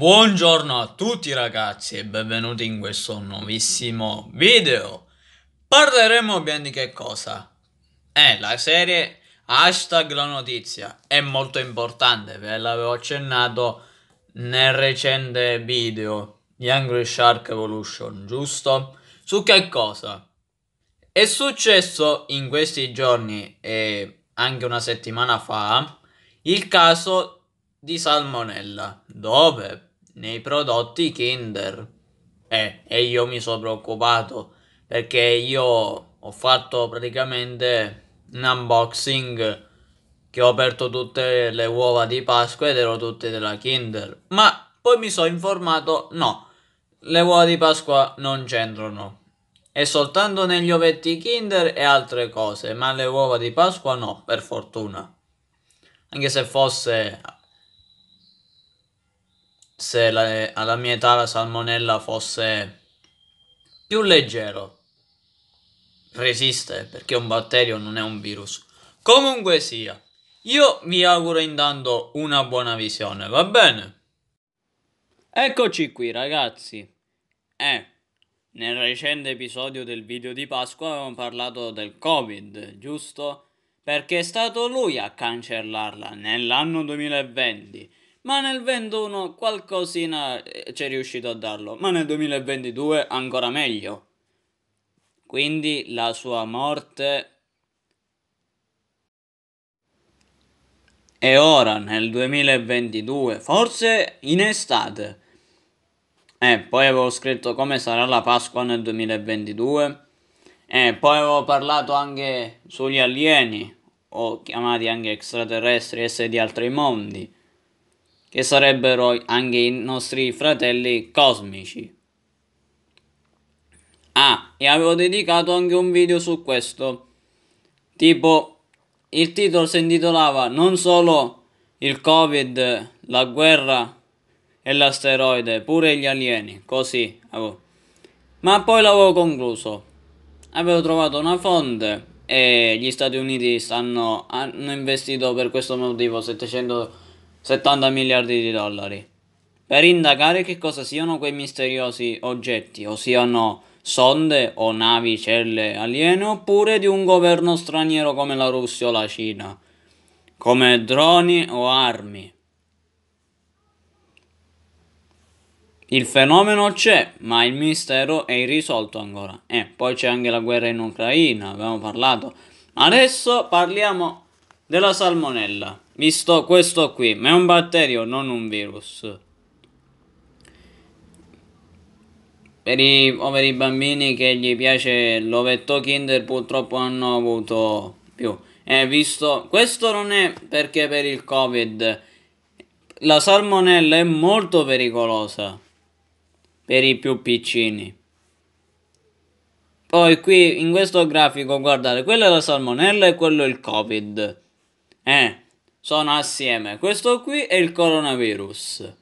Buongiorno a tutti ragazzi e benvenuti in questo nuovissimo video Parleremo bene di che cosa? Eh, la serie hashtag la notizia È molto importante, ve l'avevo accennato nel recente video di Angry Shark Evolution, giusto? Su che cosa? È successo in questi giorni e anche una settimana fa il caso di salmonella, dove nei prodotti Kinder. Eh, e io mi sono preoccupato perché io ho fatto praticamente un unboxing che ho aperto tutte le uova di Pasqua ed erano tutte della Kinder. Ma poi mi sono informato, no, le uova di Pasqua non c'entrano. È soltanto negli ovetti Kinder e altre cose, ma le uova di Pasqua no, per fortuna. Anche se fosse se la, alla mia età la salmonella fosse più leggero. Resiste perché è un batterio, non è un virus. Comunque sia, io vi auguro intanto una buona visione, va bene? Eccoci qui ragazzi. Eh, nel recente episodio del video di Pasqua avevamo parlato del Covid, giusto? Perché è stato lui a cancellarla nell'anno 2020 ma nel 21 qualcosina eh, c'è riuscito a darlo, ma nel 2022 ancora meglio. Quindi la sua morte è ora, nel 2022, forse in estate. eh, poi avevo scritto come sarà la Pasqua nel 2022. eh, poi avevo parlato anche sugli alieni, o chiamati anche extraterrestri, esseri di altri mondi che sarebbero anche i nostri fratelli cosmici. Ah, e avevo dedicato anche un video su questo. Tipo, il titolo si intitolava non solo il Covid, la guerra e l'asteroide, pure gli alieni, così. Avevo. Ma poi l'avevo concluso. Avevo trovato una fonte e gli Stati Uniti stanno, hanno investito per questo motivo 700 70 miliardi di dollari, per indagare che cosa siano quei misteriosi oggetti, o siano sonde o navi celle aliene, oppure di un governo straniero come la Russia o la Cina, come droni o armi. Il fenomeno c'è, ma il mistero è irrisolto ancora. E eh, poi c'è anche la guerra in Ucraina, abbiamo parlato. Adesso parliamo della salmonella visto questo qui, ma è un batterio, non un virus. Per i, poveri bambini che gli piace l'ovetto Kinder purtroppo hanno avuto più. Eh, visto, questo non è perché per il Covid. La salmonella è molto pericolosa per i più piccini. Poi qui in questo grafico guardate, quella è la salmonella e quello è il Covid. Eh sono assieme. Questo qui è il coronavirus.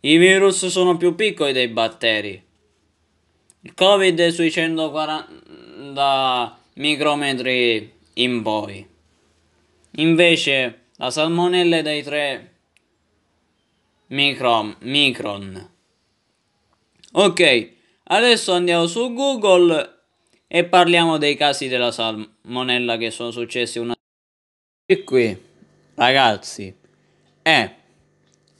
I virus sono più piccoli dei batteri. Il Covid è sui 140 micrometri in poi. Invece la salmonella è dai 3 micron. micron. Ok, adesso andiamo su Google e parliamo dei casi della salmonella che sono successi una... E qui. Ragazzi, eh,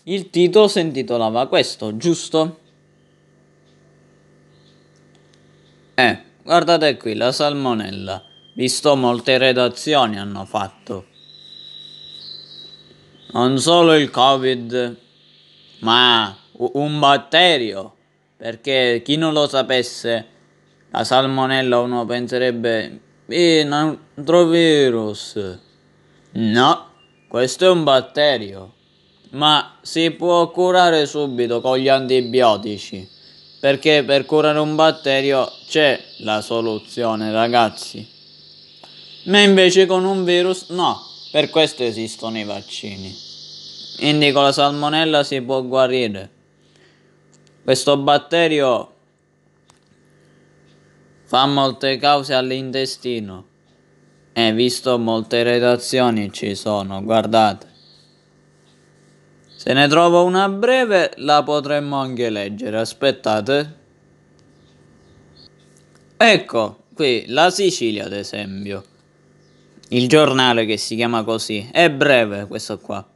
il titolo si intitolava questo, giusto? Eh, guardate qui, la salmonella. Visto molte redazioni hanno fatto. Non solo il Covid, ma un batterio. Perché chi non lo sapesse, la salmonella uno penserebbe... Eh, un altro virus. No, questo è un batterio, ma si può curare subito con gli antibiotici, perché per curare un batterio c'è la soluzione, ragazzi. Ma invece con un virus no, per questo esistono i vaccini. Quindi con la salmonella si può guarire. Questo batterio fa molte cause all'intestino. Eh, visto molte redazioni ci sono, guardate. Se ne trovo una breve la potremmo anche leggere, aspettate. Ecco, qui la Sicilia ad esempio. Il giornale che si chiama così, è breve questo qua.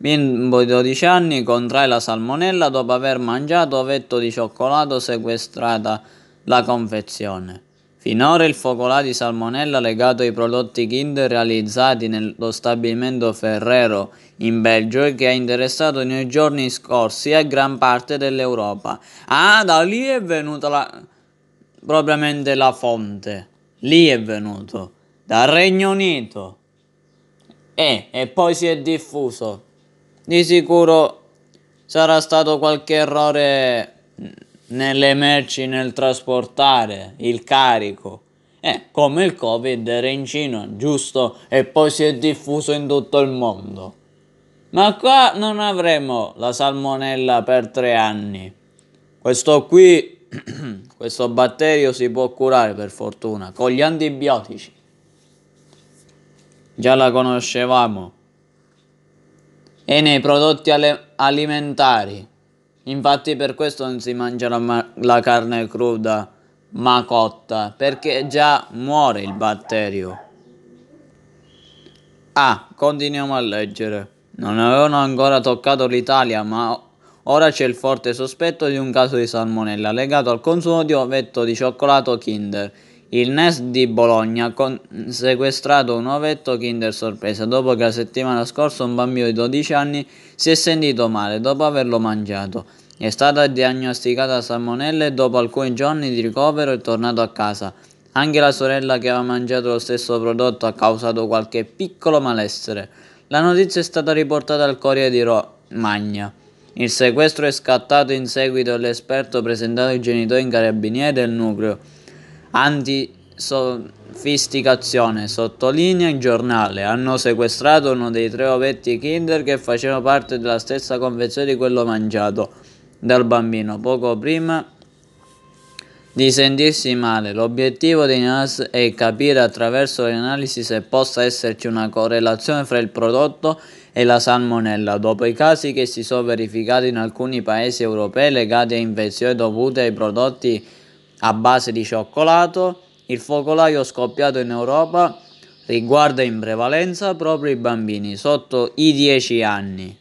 Bimbo di 12 anni contrae la salmonella dopo aver mangiato vetto di cioccolato sequestrata la confezione. Finora il focolà di salmonella legato ai prodotti Kinder realizzati nello stabilimento Ferrero in Belgio e che ha interessato nei giorni scorsi a gran parte dell'Europa. Ah, da lì è venuta la... propriamente la fonte. Lì è venuto. Dal Regno Unito. Eh, e poi si è diffuso. Di sicuro sarà stato qualche errore nelle merci, nel trasportare il carico. Eh, come il Covid era in Cina, giusto? E poi si è diffuso in tutto il mondo. Ma qua non avremo la salmonella per tre anni. Questo qui, questo batterio si può curare per fortuna con gli antibiotici. Già la conoscevamo. E nei prodotti alimentari Infatti per questo non si mangia la, la carne cruda ma cotta, perché già muore il batterio. Ah, continuiamo a leggere. Non avevano ancora toccato l'Italia, ma ora c'è il forte sospetto di un caso di salmonella legato al consumo di ovetto di cioccolato Kinder. Il Nest di Bologna ha sequestrato un ovetto Kinder sorpresa dopo che la settimana scorsa un bambino di 12 anni si è sentito male dopo averlo mangiato. È stata diagnosticata salmonella e dopo alcuni giorni di ricovero è tornato a casa. Anche la sorella che aveva mangiato lo stesso prodotto ha causato qualche piccolo malessere. La notizia è stata riportata al Corriere di Romagna. Il sequestro è scattato in seguito all'esperto presentato ai genitori in carabinieri del nucleo antisofisticazione, sottolinea il giornale. Hanno sequestrato uno dei tre ovetti Kinder che facevano parte della stessa confezione di quello mangiato dal bambino poco prima di sentirsi male. L'obiettivo di NAS è capire attraverso le analisi se possa esserci una correlazione fra il prodotto e la salmonella, dopo i casi che si sono verificati in alcuni paesi europei legati a infezioni dovute ai prodotti a base di cioccolato, il focolaio scoppiato in Europa riguarda in prevalenza proprio i bambini sotto i 10 anni.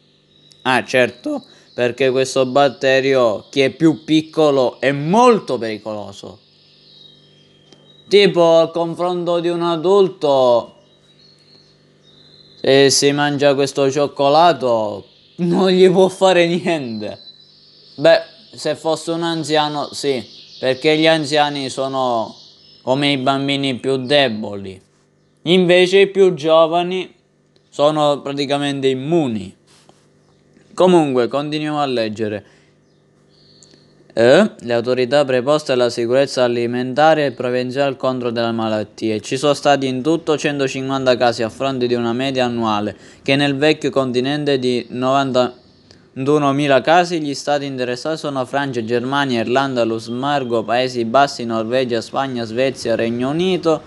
Ah, certo perché questo batterio che è più piccolo è molto pericoloso. Tipo al confronto di un adulto, se si mangia questo cioccolato non gli può fare niente. Beh, se fosse un anziano sì, perché gli anziani sono come i bambini più deboli. Invece i più giovani sono praticamente immuni. Comunque, continuiamo a leggere. Eh, le autorità preposte alla sicurezza alimentare e prevenzione al controllo delle malattie. Ci sono stati in tutto 150 casi a fronte di una media annuale che nel vecchio continente di 91.000 casi gli stati interessati sono Francia, Germania, Irlanda, Lussemburgo, Paesi Bassi, Norvegia, Spagna, Svezia, Regno Unito.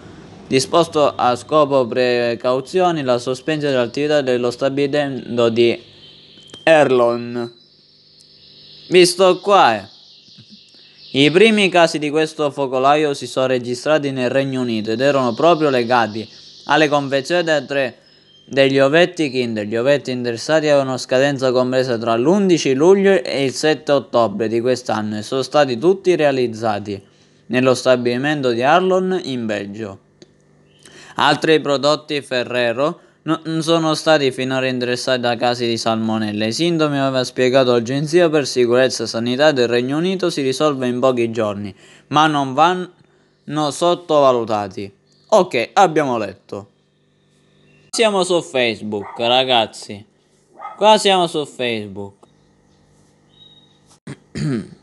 Disposto a scopo precauzioni la sospensione dell'attività dello stabilimento di Erlon. Visto qua. Eh. I primi casi di questo focolaio si sono registrati nel Regno Unito ed erano proprio legati alle confezioni tre degli ovetti Kinder. Gli ovetti interessati avevano scadenza compresa tra l'11 luglio e il 7 ottobre di quest'anno e sono stati tutti realizzati nello stabilimento di Arlon in Belgio. Altri prodotti Ferrero non sono stati finora interessati da casi di salmonella. I sintomi, aveva spiegato l'Agenzia per Sicurezza e Sanità del Regno Unito, si risolve in pochi giorni, ma non vanno sottovalutati. Ok, abbiamo letto. Siamo su Facebook, ragazzi. Qua siamo su Facebook.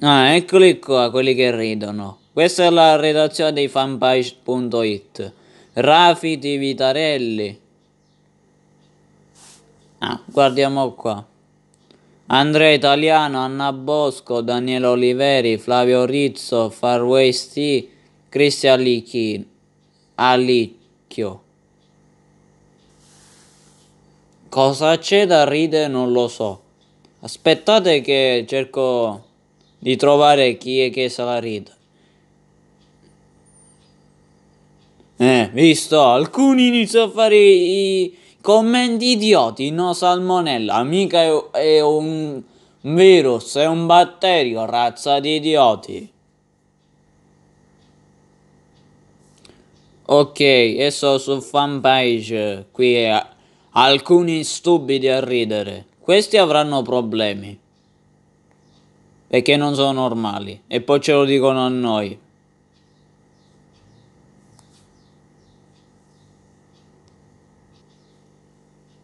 ah, eccoli qua, quelli che ridono. Questa è la redazione di fanpage.it. Rafi Rafiti Vitarelli. Ah, guardiamo qua. Andrea Italiano, Anna Bosco, Daniele Oliveri, Flavio Rizzo, Farway Sti, Cristian Licchi, Alicchio. Cosa c'è da ridere non lo so. Aspettate che cerco di trovare chi è che se la ride. Eh, visto? Alcuni iniziano a fare i commenti idioti, no salmonella, mica è, è un virus, è un batterio, razza di idioti. Ok, adesso su fanpage, qui è alcuni stupidi a ridere. Questi avranno problemi. Perché non sono normali. E poi ce lo dicono a noi.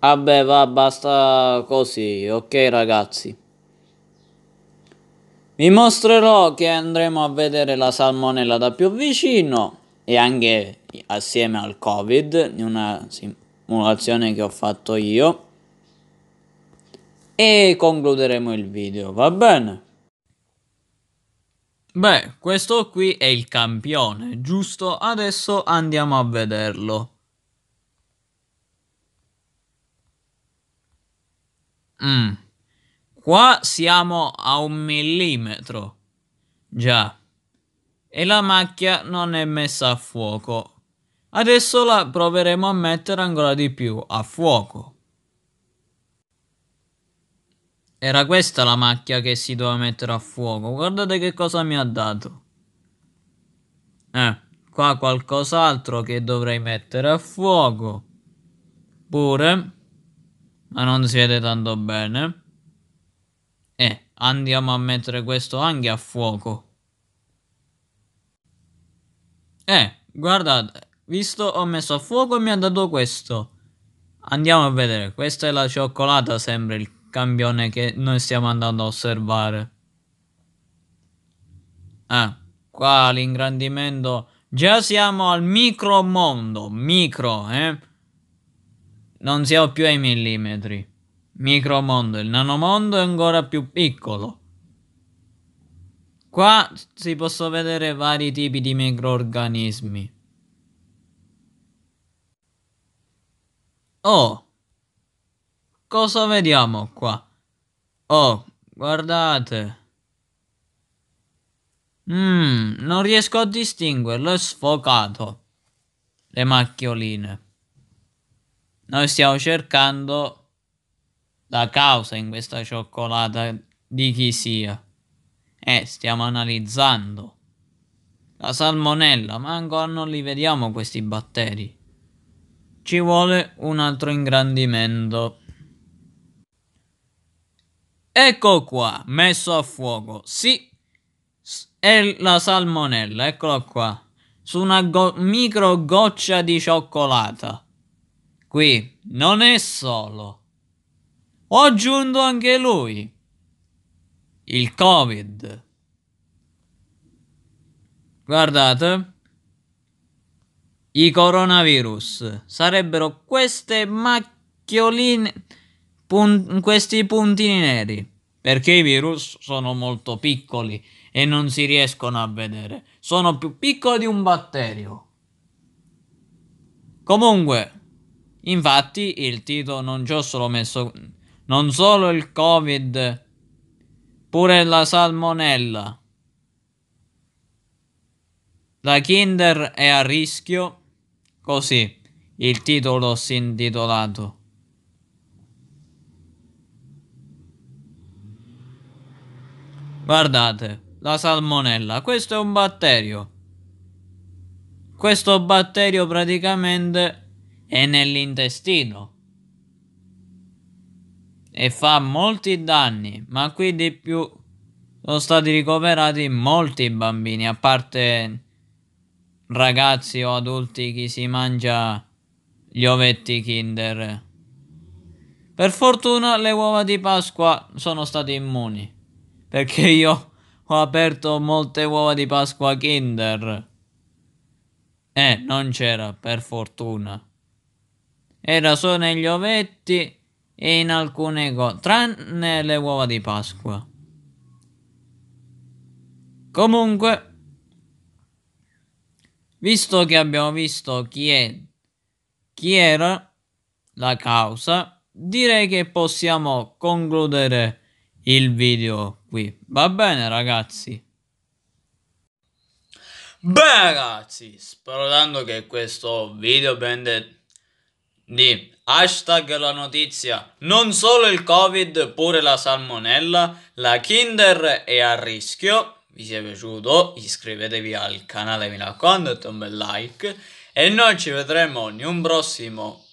Vabbè, va, basta così, ok ragazzi. Vi mostrerò che andremo a vedere la salmonella da più vicino e anche assieme al covid, una simulazione che ho fatto io. E concluderemo il video, va bene? Beh, questo qui è il campione, giusto? Adesso andiamo a vederlo. Mm. Qua siamo a un millimetro. Già. E la macchia non è messa a fuoco. Adesso la proveremo a mettere ancora di più a fuoco. Era questa la macchia che si doveva mettere a fuoco. Guardate che cosa mi ha dato. Eh, qua qualcos'altro che dovrei mettere a fuoco. Pure ma non si vede tanto bene. Eh, andiamo a mettere questo anche a fuoco. Eh, guardate, visto ho messo a fuoco e mi ha dato questo. Andiamo a vedere, questa è la cioccolata, sembra il campione che noi stiamo andando a osservare. Ah, qua l'ingrandimento... Già siamo al micro mondo, micro, eh? non siamo più ai millimetri. Micromondo, il nanomondo è ancora più piccolo. Qua si possono vedere vari tipi di microorganismi. Oh, cosa vediamo qua? Oh, guardate. Mmm, non riesco a distinguerlo, è sfocato. Le macchioline. Noi stiamo cercando la causa in questa cioccolata di chi sia. Eh, stiamo analizzando. La salmonella, ma ancora non li vediamo questi batteri. Ci vuole un altro ingrandimento. Ecco qua, messo a fuoco. Sì, è la salmonella, eccolo qua. Su una go- micro goccia di cioccolata qui non è solo. Ho aggiunto anche lui, il Covid. Guardate, i coronavirus sarebbero queste macchioline, pun questi puntini neri, perché i virus sono molto piccoli e non si riescono a vedere. Sono più piccoli di un batterio. Comunque, Infatti il titolo non ci ho solo messo non solo il Covid, pure la salmonella. La Kinder è a rischio, così il titolo si è intitolato. Guardate, la salmonella, questo è un batterio. Questo batterio praticamente e nell'intestino e fa molti danni, ma qui di più sono stati ricoverati molti bambini, a parte ragazzi o adulti che si mangia gli ovetti Kinder. Per fortuna le uova di Pasqua sono state immuni, perché io ho aperto molte uova di Pasqua Kinder. Eh, non c'era, per fortuna era solo negli ovetti e in alcune cose, tranne le uova di Pasqua. Comunque, visto che abbiamo visto chi, è, chi era la causa, direi che possiamo concludere il video qui. Va bene ragazzi? Beh ragazzi, spero tanto che questo video prende di hashtag la notizia. Non solo il Covid, pure la salmonella, la Kinder è a rischio. Vi sia piaciuto, iscrivetevi al canale, mi raccomando, e un bel like. E noi ci vedremo in un prossimo,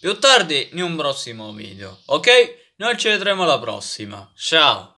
più tardi in un prossimo video, ok? Noi ci vedremo alla prossima, ciao!